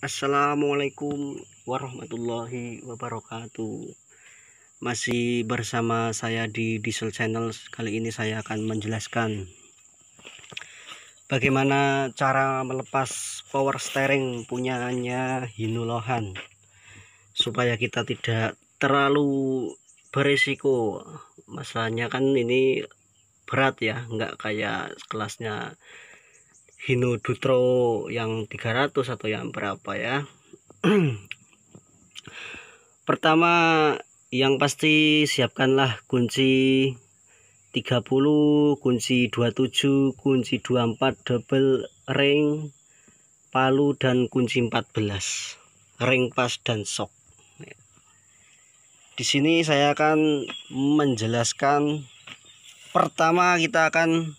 Assalamualaikum warahmatullahi wabarakatuh Masih bersama saya di Diesel Channel Kali ini saya akan menjelaskan Bagaimana cara melepas power steering punyanya Hino Lohan Supaya kita tidak terlalu beresiko Masalahnya kan ini berat ya Nggak kayak kelasnya Hino Dutro yang 300 atau yang berapa ya pertama yang pasti siapkanlah kunci 30 kunci 27 kunci 24 double ring palu dan kunci 14 ring pas dan sok di sini saya akan menjelaskan pertama kita akan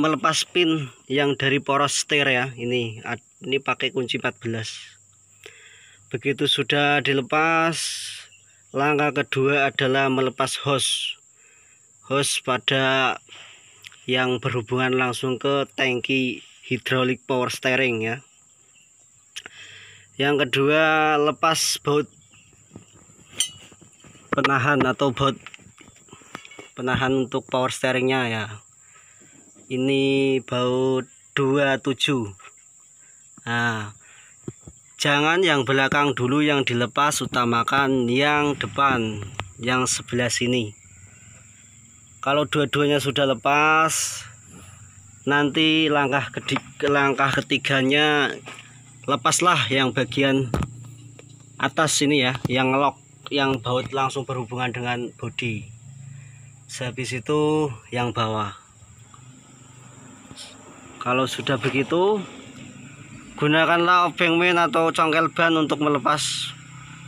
melepas pin yang dari poros setir ya ini ini pakai kunci 14 begitu sudah dilepas langkah kedua adalah melepas hose hose pada yang berhubungan langsung ke tangki hidrolik power steering ya yang kedua lepas baut penahan atau baut penahan untuk power steeringnya ya ini baut 27 nah jangan yang belakang dulu yang dilepas utamakan yang depan yang sebelah sini kalau dua-duanya sudah lepas nanti langkah ketiga langkah ketiganya lepaslah yang bagian atas sini ya yang lock yang baut langsung berhubungan dengan bodi sehabis itu yang bawah kalau sudah begitu gunakanlah obeng main atau congkel ban untuk melepas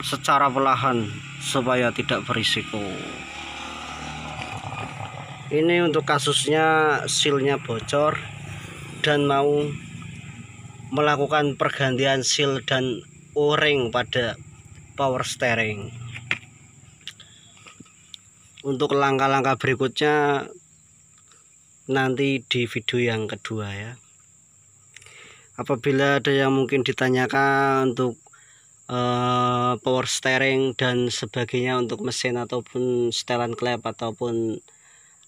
secara perlahan supaya tidak berisiko ini untuk kasusnya silnya bocor dan mau melakukan pergantian seal dan o-ring pada power steering untuk langkah-langkah berikutnya nanti di video yang kedua ya apabila ada yang mungkin ditanyakan untuk uh, power steering dan sebagainya untuk mesin ataupun setelan klep ataupun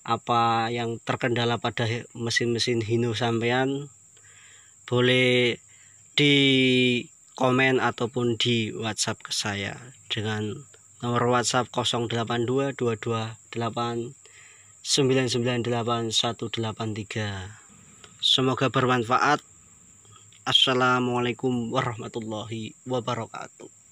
apa yang terkendala pada mesin-mesin Hino sampean boleh di komen ataupun di WhatsApp ke saya dengan nomor WhatsApp 082228 998183. Semoga bermanfaat. Assalamualaikum warahmatullahi wabarakatuh.